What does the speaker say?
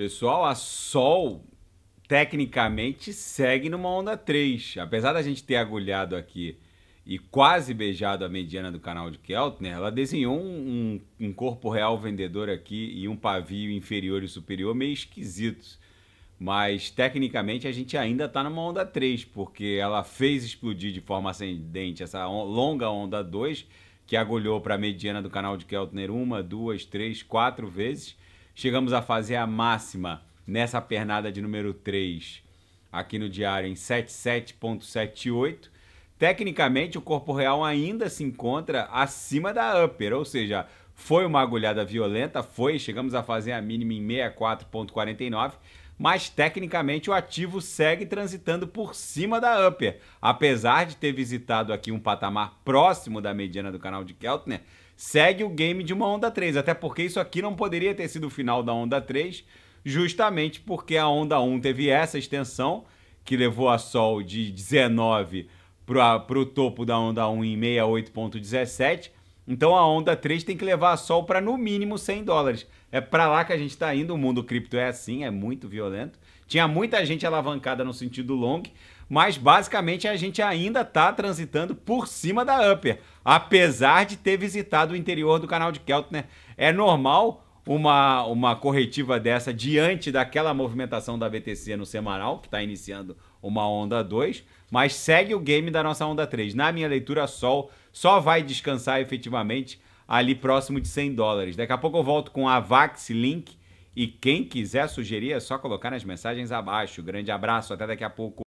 Pessoal, a Sol tecnicamente segue numa onda 3. Apesar da gente ter agulhado aqui e quase beijado a mediana do canal de Keltner, né, ela desenhou um, um, um corpo real vendedor aqui e um pavio inferior e superior meio esquisitos. Mas tecnicamente a gente ainda está numa onda 3, porque ela fez explodir de forma ascendente essa on longa onda 2, que agulhou para a mediana do canal de Keltner uma, duas, três, quatro vezes Chegamos a fazer a máxima nessa pernada de número 3 aqui no diário em 77.78 Tecnicamente, o Corpo Real ainda se encontra acima da Upper, ou seja, foi uma agulhada violenta, foi, chegamos a fazer a mínima em 64,49, mas tecnicamente o ativo segue transitando por cima da Upper. Apesar de ter visitado aqui um patamar próximo da mediana do canal de Keltner, segue o game de uma onda 3, até porque isso aqui não poderia ter sido o final da onda 3, justamente porque a onda 1 teve essa extensão, que levou a Sol de 19 para o topo da onda 1,68.17. Então a onda 3 tem que levar a sol para no mínimo 100 dólares. É para lá que a gente está indo. O mundo cripto é assim, é muito violento. Tinha muita gente alavancada no sentido long, mas basicamente a gente ainda está transitando por cima da upper, apesar de ter visitado o interior do canal de Keltner. É normal uma, uma corretiva dessa diante daquela movimentação da VTC no semanal, que está iniciando uma onda 2, mas segue o game da nossa onda 3. Na minha leitura, Sol só vai descansar efetivamente ali próximo de 100 dólares. Daqui a pouco eu volto com a Vax Link e quem quiser sugerir é só colocar nas mensagens abaixo. Grande abraço, até daqui a pouco.